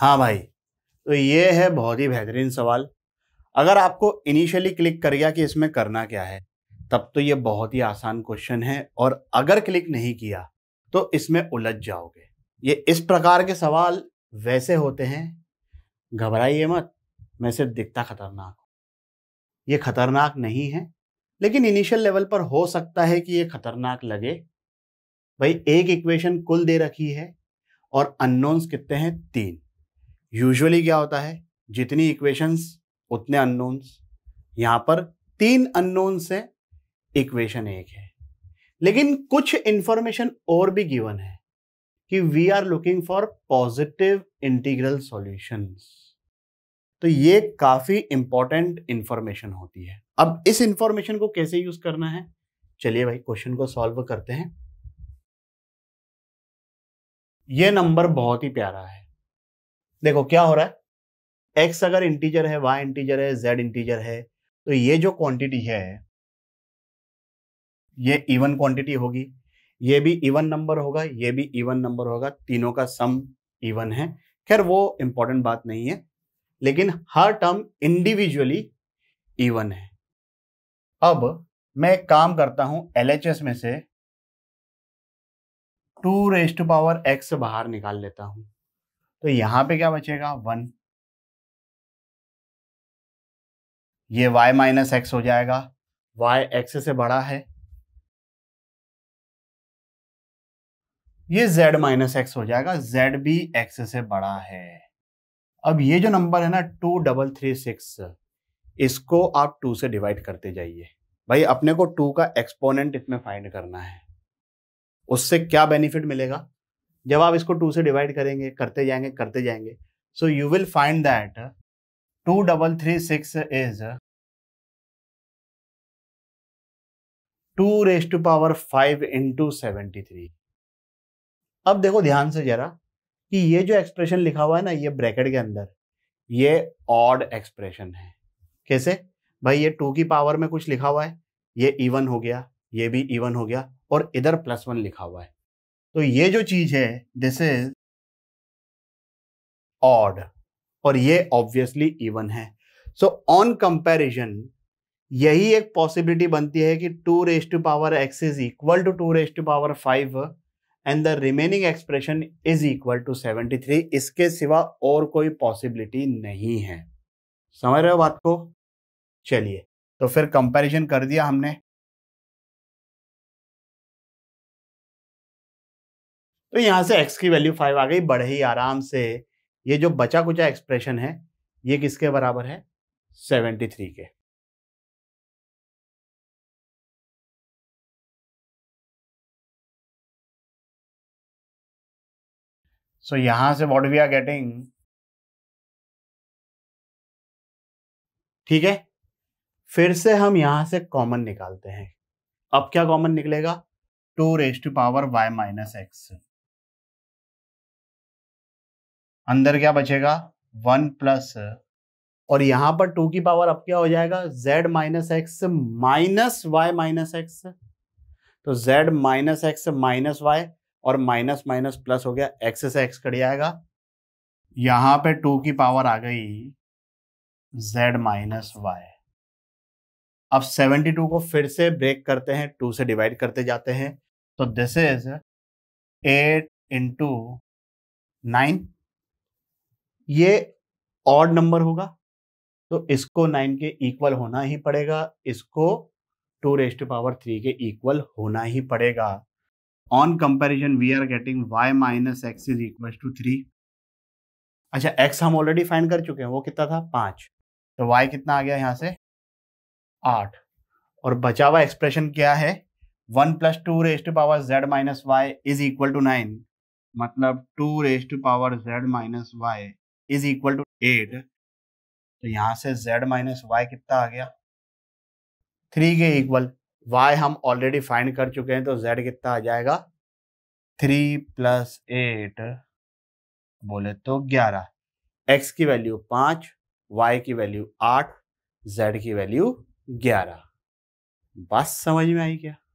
हाँ भाई तो ये है बहुत ही बेहतरीन सवाल अगर आपको इनिशियली क्लिक कर गया कि इसमें करना क्या है तब तो ये बहुत ही आसान क्वेश्चन है और अगर क्लिक नहीं किया तो इसमें उलझ जाओगे ये इस प्रकार के सवाल वैसे होते हैं घबराइए मत मैं सिर्फ दिखता खतरनाक हूँ ये खतरनाक नहीं है लेकिन इनिशियल लेवल पर हो सकता है कि ये खतरनाक लगे भाई एक इक्वेशन कुल दे रखी है और अननोन्स कितने हैं तीन यूजुअली क्या होता है जितनी इक्वेशंस उतने अननोन्स यहाँ पर तीन अननोन्स हैं इक्वेशन एक है लेकिन कुछ इंफॉर्मेशन और भी गिवन है कि we are looking for positive integral solutions तो ये काफी इंपॉर्टेंट इंफॉर्मेशन होती है अब इस इंफॉर्मेशन को कैसे यूज करना है चलिए भाई क्वेश्चन को सॉल्व करते हैं ये नंबर बहुत ही प्यारा है देखो क्या हो रहा है एक्स अगर इंटीजर है वाई इंटीजर है जेड इंटीजर है तो ये जो क्वांटिटी है ये इवन क्वांटिटी होगी ये भी इवन नंबर होगा ये भी इवन नंबर होगा तीनों का सम इवन है खैर वो इंपॉर्टेंट बात नहीं है लेकिन हर टर्म इंडिविजुअली इवन है अब मैं एक काम करता हूं एलएचएस में से टू रेस्ट पावर एक्स बाहर निकाल लेता हूं तो यहां पे क्या बचेगा वन ये y माइनस एक्स हो जाएगा y x से बड़ा है ये z माइनस एक्स हो जाएगा z भी x से बड़ा है अब ये जो नंबर है ना टू डबल थ्री सिक्स इसको आप टू से डिवाइड करते जाइए भाई अपने को टू का एक्सपोनेंट इसमें फाइंड करना है उससे क्या बेनिफिट मिलेगा जब आप इसको टू से डिवाइड करेंगे करते जाएंगे करते जाएंगे so you will find that two double three six is two raise to power five into seventy three अब देखो ध्यान से जरा कि ये जो एक्सप्रेशन लिखा हुआ है ना ये ब्रैकेट के अंदर ये ऑड एक्सप्रेशन है कैसे भाई ये टू की पावर में कुछ लिखा हुआ है ये इवन हो गया ये भी इवन हो गया और इधर प्लस वन लिखा हुआ है तो ये जो चीज है दिस इज ऑड और ये ऑब्वियसली इवन है सो ऑन कंपैरिजन यही एक पॉसिबिलिटी बनती है कि two raise to power x is equal to two raise to power five and the remaining expression is equal to seventy three इसके सिवा और कोई पॉसिबिलिटी नहीं है समझ रहे हो बात को चलिए तो फिर कंपैरिजन कर दिया हमने तो यहाँ से एक्स की वैल्यू फाइव आ गई बढ़े ही आराम से ये जो बचा कुचा एक्सप्रेशन है ये किसके बराबर है सेवेंटी थ्री के सो so, यहां से वॉट वी आर गेटिंग ठीक है फिर से हम यहां से कॉमन निकालते हैं अब क्या कॉमन निकलेगा two raise to power y minus x अंदर क्या बचेगा वन प्लस और यहां पर टू की पावर अब क्या हो जाएगा z minus x minus y minus x तो z minus x minus y और माइनस माइनस प्लस हो गया एक्स से एक्स कट जाएगा यहां पे टू की पावर आ गई जेड माइनस वाई अब सेवेंटी टू को फिर से ब्रेक करते हैं टू से डिवाइड करते जाते हैं तो this is eight into nine ये ऑड नंबर होगा तो इसको नाइन के इक्वल होना ही पड़ेगा इसको टू रेस्ट पावर थ्री के इक्वल होना ही पड़ेगा on comparison we are getting y minus x is equal to three अच्छा एक्स हम ऑलरेडी फाइंड कर चुके हैं वो कितना था पांच तो वाई कितना आ गया यहां से आठ और बचा हुआ एक्सप्रेशन क्या है one plus two raise to power z minus y is equal to nine मतलब two raise to power z minus y is equal to eight तो यहां से z माइनस वाई कितना आ गया थ्री के इक्वल y हम ऑलरेडी फाइंड कर चुके हैं तो z कितना आ जाएगा थ्री प्लस एट बोले तो ग्यारह x की वैल्यू पांच y की वैल्यू आठ z की वैल्यू ग्यारह बस समझ में आई क्या